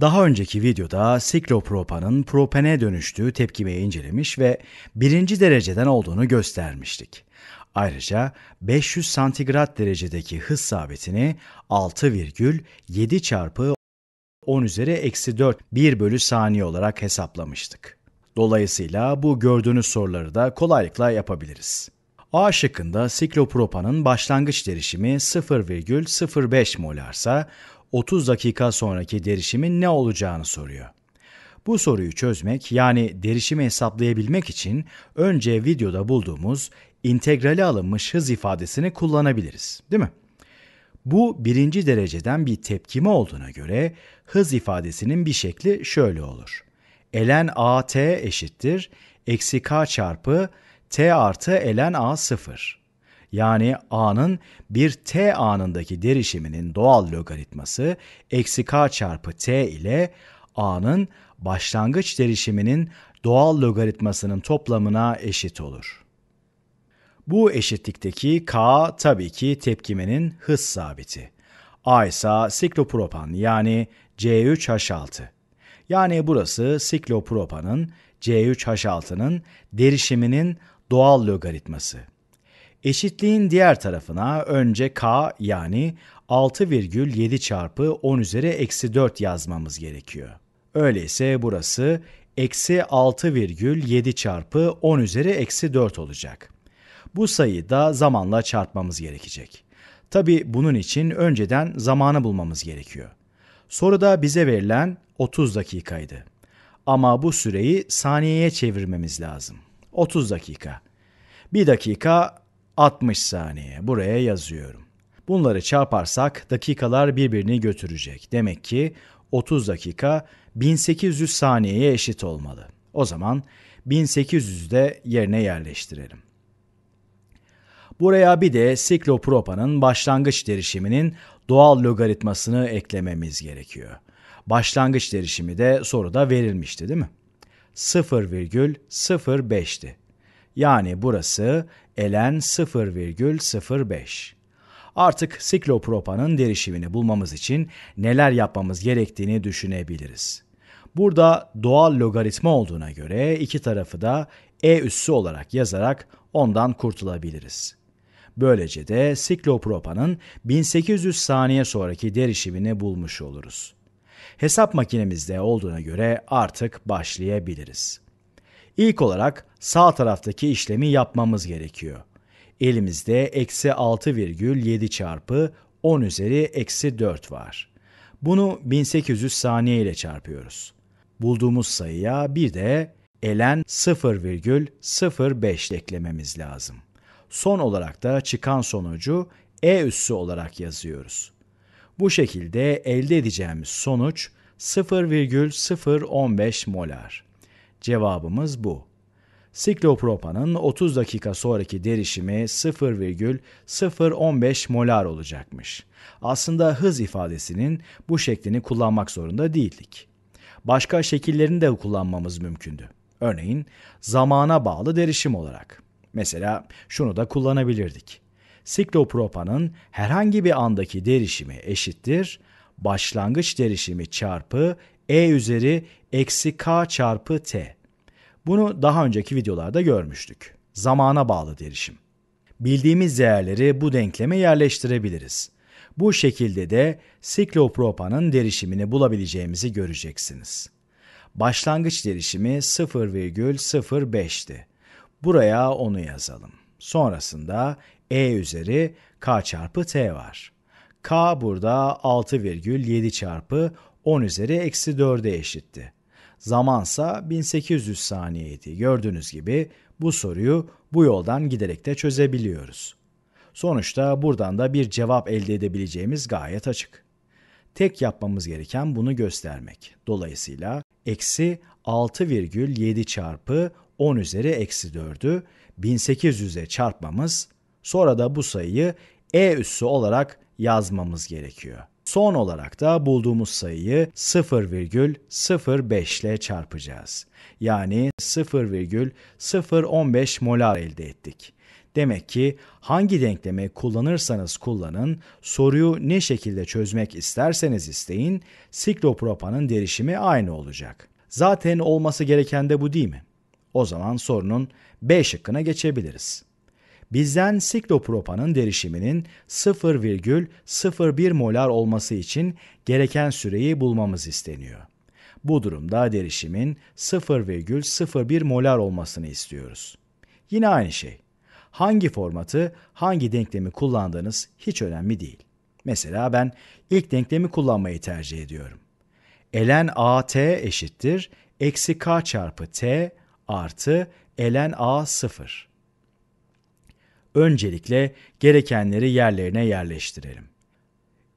Daha önceki videoda siklopropanın propene dönüştüğü tepkimeyi incelemiş ve birinci dereceden olduğunu göstermiştik. Ayrıca 500 santigrat derecedeki hız sabitini 6,7 çarpı 10 üzeri eksi 4 1 bölü saniye olarak hesaplamıştık. Dolayısıyla bu gördüğünüz soruları da kolaylıkla yapabiliriz. A şıkkında siklopropanın başlangıç derişimi 0,05 molarsa 30 dakika sonraki derişimin ne olacağını soruyor. Bu soruyu çözmek yani derişimi hesaplayabilmek için önce videoda bulduğumuz integrale alınmış hız ifadesini kullanabiliriz, değil mi? Bu birinci dereceden bir tepkime olduğuna göre hız ifadesinin bir şekli şöyle olur. ln a t eşittir eksi k çarpı t artı ln a sıfır yani A'nın bir T anındaki derişiminin doğal logaritması eksi K çarpı T ile A'nın başlangıç derişiminin doğal logaritmasının toplamına eşit olur. Bu eşitlikteki K tabii ki tepkimenin hız sabiti. A ise siklopropan yani C3H6. Yani burası siklopropanın C3H6'nın derişiminin doğal logaritması. Eşitliğin diğer tarafına önce k yani 6,7 çarpı 10 üzeri eksi 4 yazmamız gerekiyor. Öyleyse burası eksi 6,7 çarpı 10 üzeri eksi 4 olacak. Bu sayıyı da zamanla çarpmamız gerekecek. Tabi bunun için önceden zamanı bulmamız gerekiyor. Soruda bize verilen 30 dakikaydı. Ama bu süreyi saniyeye çevirmemiz lazım. 30 dakika. 1 dakika 60 saniye. Buraya yazıyorum. Bunları çarparsak dakikalar birbirini götürecek. Demek ki 30 dakika 1800 saniyeye eşit olmalı. O zaman 1800'ü de yerine yerleştirelim. Buraya bir de siklopropanın başlangıç derişiminin doğal logaritmasını eklememiz gerekiyor. Başlangıç derişimi de soruda verilmişti değil mi? 0,05'ti. Yani burası elen 0,05. Artık siklopropanın derişimini bulmamız için neler yapmamız gerektiğini düşünebiliriz. Burada doğal logaritma olduğuna göre iki tarafı da e üssü olarak yazarak ondan kurtulabiliriz. Böylece de siklopropanın 1800 saniye sonraki derişimini bulmuş oluruz. Hesap makinemizde olduğuna göre artık başlayabiliriz. İlk olarak sağ taraftaki işlemi yapmamız gerekiyor. Elimizde eksi 6,7 çarpı 10 üzeri eksi 4 var. Bunu 1800 saniye ile çarpıyoruz. Bulduğumuz sayıya bir de elen 0,05 eklememiz lazım. Son olarak da çıkan sonucu e üssü olarak yazıyoruz. Bu şekilde elde edeceğimiz sonuç 0,015 molar. Cevabımız bu. Siklopropanın 30 dakika sonraki derişimi 0,015 molar olacakmış. Aslında hız ifadesinin bu şeklini kullanmak zorunda değildik. Başka şekillerini de kullanmamız mümkündü. Örneğin zamana bağlı derişim olarak. Mesela şunu da kullanabilirdik. Siklopropanın herhangi bir andaki derişimi eşittir başlangıç derişimi çarpı e üzeri eksi k çarpı t. Bunu daha önceki videolarda görmüştük. Zamana bağlı derişim. Bildiğimiz değerleri bu denkleme yerleştirebiliriz. Bu şekilde de siklopropanın derişimini bulabileceğimizi göreceksiniz. Başlangıç derişimi 0,05'ti. Buraya onu yazalım. Sonrasında E üzeri K çarpı T var. K burada 6,7 çarpı 10 üzeri eksi 4'e eşitti. Zamansa 1800 saniyeydi. Gördüğünüz gibi bu soruyu bu yoldan giderek de çözebiliyoruz. Sonuçta buradan da bir cevap elde edebileceğimiz gayet açık. Tek yapmamız gereken bunu göstermek. Dolayısıyla eksi 6,7 çarpı 10 üzeri eksi 4'ü 1800'e çarpmamız, sonra da bu sayıyı e üssü olarak yazmamız gerekiyor. Son olarak da bulduğumuz sayıyı 0,05 ile çarpacağız. Yani 0,015 molar elde ettik. Demek ki hangi denklemi kullanırsanız kullanın, soruyu ne şekilde çözmek isterseniz isteyin, siklopropanın derişimi aynı olacak. Zaten olması gereken de bu değil mi? O zaman sorunun B şıkkına geçebiliriz bizden siklopropanın derişiminin 0,01 molar olması için gereken süreyi bulmamız isteniyor. Bu durumda derişimin 0,01 molar olmasını istiyoruz. Yine aynı şey. Hangi formatı, hangi denklemi kullandığınız hiç önemli değil. Mesela ben ilk denklemi kullanmayı tercih ediyorum. ln at eşittir eksi k çarpı t artı ln a sıfır öncelikle gerekenleri yerlerine yerleştirelim.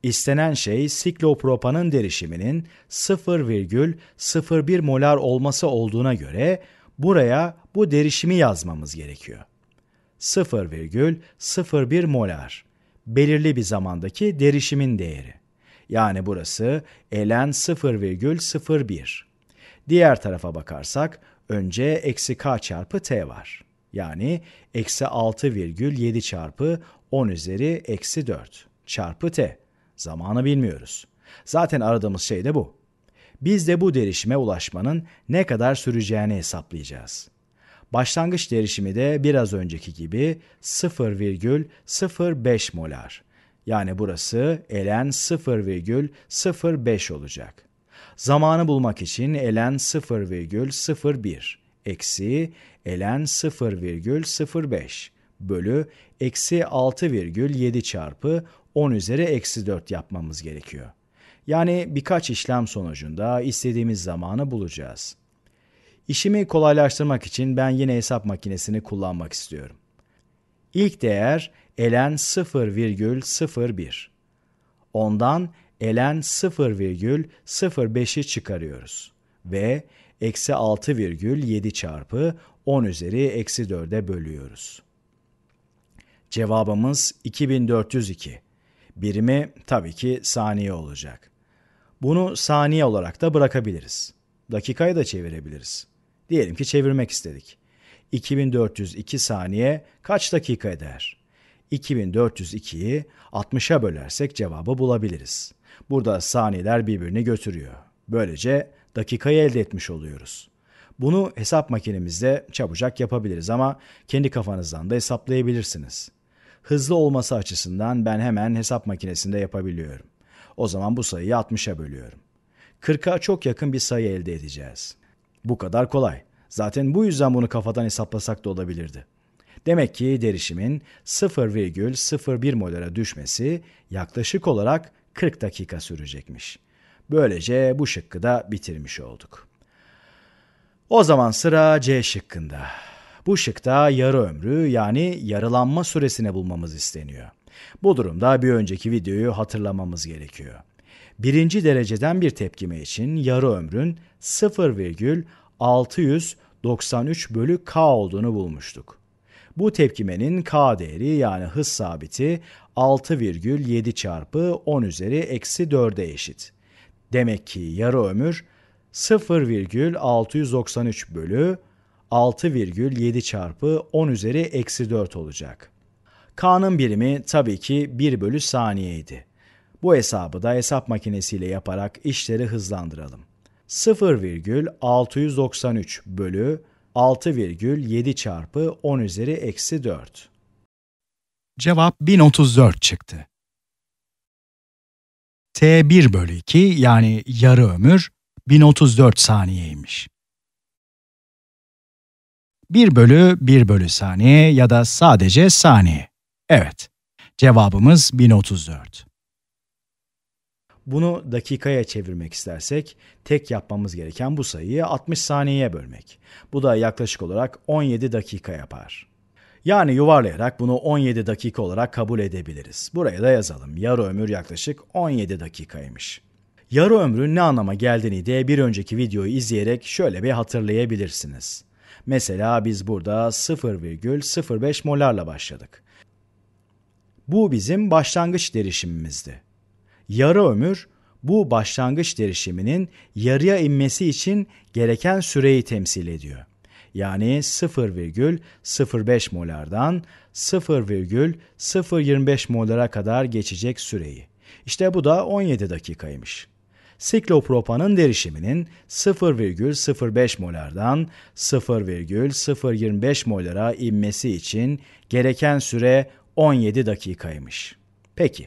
İstenen şey siklopropanın derişiminin 0,01 molar olması olduğuna göre buraya bu derişimi yazmamız gerekiyor. 0,01 molar belirli bir zamandaki derişimin değeri. Yani burası elen 0,01. Diğer tarafa bakarsak önce eksi k çarpı t var. Yani eksi 6,7 çarpı 10 üzeri eksi 4 çarpı t. Zamanı bilmiyoruz. Zaten aradığımız şey de bu. Biz de bu derişime ulaşmanın ne kadar süreceğini hesaplayacağız. Başlangıç derişimi de biraz önceki gibi 0,05 molar. Yani burası ln 0,05 olacak. Zamanı bulmak için ln 0,01 eksi elen 0,05 bölü eksi 6,7 çarpı 10 üzeri eksi 4 yapmamız gerekiyor. Yani birkaç işlem sonucunda istediğimiz zamanı bulacağız. İşimi kolaylaştırmak için ben yine hesap makinesini kullanmak istiyorum. İlk değer elen 0,01. Ondan elen 0,05'i çıkarıyoruz ve eksi 6,7 çarpı 10 üzeri eksi 4'e bölüyoruz. Cevabımız 2402. Birimi tabii ki saniye olacak. Bunu saniye olarak da bırakabiliriz. Dakikayı da çevirebiliriz. Diyelim ki çevirmek istedik. 2402 saniye kaç dakika eder? 2402'yi 60'a bölersek cevabı bulabiliriz. Burada saniyeler birbirini götürüyor. Böylece dakikayı elde etmiş oluyoruz. Bunu hesap makinemizde çabucak yapabiliriz ama kendi kafanızdan da hesaplayabilirsiniz. Hızlı olması açısından ben hemen hesap makinesinde yapabiliyorum. O zaman bu sayıyı 60'a bölüyorum. 40'a çok yakın bir sayı elde edeceğiz. Bu kadar kolay. Zaten bu yüzden bunu kafadan hesaplasak da olabilirdi. Demek ki derişimin 0,01 molara düşmesi yaklaşık olarak 40 dakika sürecekmiş. Böylece bu şıkkı da bitirmiş olduk. O zaman sıra C şıkkında. Bu şıkta yarı ömrü yani yarılanma süresini bulmamız isteniyor. Bu durumda bir önceki videoyu hatırlamamız gerekiyor. Birinci dereceden bir tepkime için yarı ömrün 0,693 bölü K olduğunu bulmuştuk. Bu tepkimenin K değeri yani hız sabiti 6,7 çarpı 10 üzeri eksi 4'e eşit. Demek ki yarı ömür 0,693 bölü 6,7 çarpı 10 üzeri eksi 4 olacak. K'nın birimi tabii ki 1 bölü saniyeydi. Bu hesabı da hesap makinesiyle yaparak işleri hızlandıralım. 0,693 bölü 6,7 çarpı 10 üzeri eksi 4. Cevap 1034 çıktı. T1 bölü 2 yani yarı ömür 1034 saniyeymiş. 1 bölü 1 bölü saniye ya da sadece saniye. Evet, cevabımız 1034. Bunu dakikaya çevirmek istersek tek yapmamız gereken bu sayıyı 60 saniyeye bölmek. Bu da yaklaşık olarak 17 dakika yapar. Yani yuvarlayarak bunu 17 dakika olarak kabul edebiliriz. Buraya da yazalım. Yarı ömür yaklaşık 17 dakikaymış. Yarı ömrün ne anlama geldiğini de bir önceki videoyu izleyerek şöyle bir hatırlayabilirsiniz. Mesela biz burada 0,05 molarla başladık. Bu bizim başlangıç derişimimizdi. Yarı ömür bu başlangıç derişiminin yarıya inmesi için gereken süreyi temsil ediyor yani 0,05 molardan 0,025 molara kadar geçecek süreyi. İşte bu da 17 dakikaymış. Siklopropanın derişiminin 0,05 molardan 0,025 molara inmesi için gereken süre 17 dakikaymış. Peki,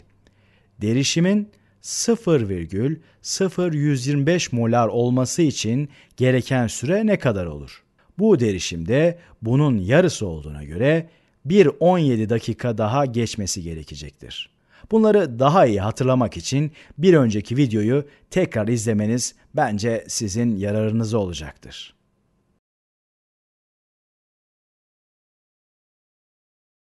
derişimin 0,0125 molar olması için gereken süre ne kadar olur? Bu derişimde bunun yarısı olduğuna göre bir 17 dakika daha geçmesi gerekecektir. Bunları daha iyi hatırlamak için bir önceki videoyu tekrar izlemeniz bence sizin yararınıza olacaktır.